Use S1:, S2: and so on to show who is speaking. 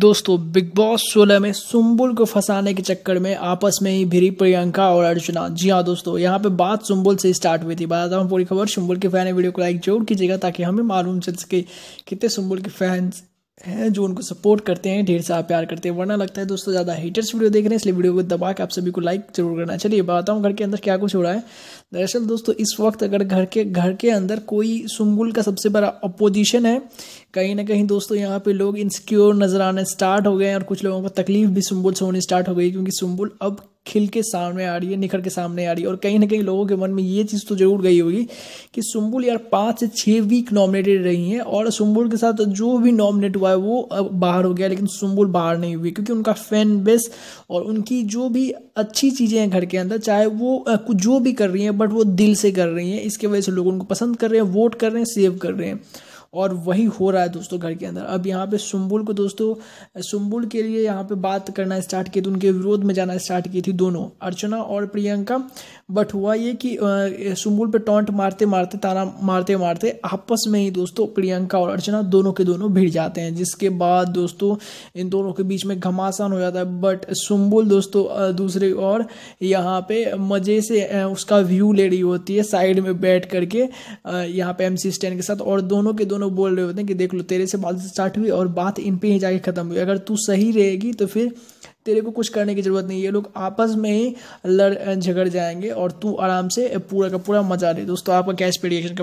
S1: दोस्तों big boss 16 में सुम्बुल को फंसाने के चक्कर में आपस में ही भिरी प्रियंका और अर्चना जी हाँ दोस्तों यहाँ पे बात सुम्बुल से स्टार्ट हुई थी बताता हूँ पूरी खबर सुम्बुल के फैन वीडियो को लाइक जरूर कीजिएगा ताकि हमें मालूम चल सके कितने सुम्बुल के फैंस हैं जो उनको सपोर्ट करते हैं ढेर सारा प्यार करते हैं वरना लगता है दोस्तों ज़्यादा हेटर्स वीडियो देख रहे हैं इसलिए वीडियो को दबा के आप सभी को लाइक जरूर करना चलिए बताता हूँ घर के अंदर क्या कुछ हो रहा है दरअसल दोस्तों इस वक्त अगर घर के घर के अंदर कोई सुम्बुल का सबसे बड़ा अपोजिशन है कहीं ना कहीं दोस्तों यहाँ पे लोग इनसिक्योर नज़र आने स्टार्ट हो गए हैं और कुछ लोगों को तकलीफ भी सुम्बुल से होनी स्टार्ट हो गई क्योंकि सुम्बुल अब खिल के सामने आ रही है निखर के सामने आ रही है और कहीं ना कहीं लोगों के मन में ये चीज़ तो जरूर गई होगी कि सुम्बुल यार पाँच से छः वीक नॉमिनेटेड रही हैं और सुम्बुल के साथ जो भी नॉमिनेट हुआ है वो बाहर हो गया लेकिन सुम्बुल बाहर नहीं हुई क्योंकि उनका फैन बेस और उनकी जो भी अच्छी चीज़ें हैं घर के अंदर चाहे वो कुछ जो भी कर रही हैं बट वो दिल से कर रही हैं इसके वजह से लोग उनको पसंद कर रहे हैं वोट कर रहे हैं सेव कर रहे हैं और वही हो रहा है दोस्तों घर के अंदर अब यहाँ पे सुम्बुल को दोस्तों सुम्बुल के लिए यहाँ पे बात करना स्टार्ट की थी तो उनके विरोध में जाना स्टार्ट की थी दोनों अर्चना और प्रियंका बट हुआ ये कि सुम्बुल पे टॉन्ट मारते मारते ताना मारते मारते आपस में ही दोस्तों प्रियंका और अर्चना दोनों के दोनों भिड़ जाते हैं जिसके बाद दोस्तों इन दोनों के बीच में घमासान हो जाता है बट सुम्बुल दोस्तों दूसरे और यहाँ पे मज़े से उसका व्यू ले रही होती है साइड में बैठ करके यहाँ पे एम स्टैंड के साथ और दोनों के दोनों दोनों बोल रहे होते हैं कि देख लो तेरे से बात स्टार्ट हुई और बात इन पर ही जाके ख़त्म हुई अगर तू सही रहेगी तो फिर तेरे को कुछ करने की ज़रूरत नहीं ये लोग आपस में ही लड़ झगड़ जाएंगे और तू आराम से पूरा का पूरा मजा ले दोस्तों आपका कैश पेडिएशन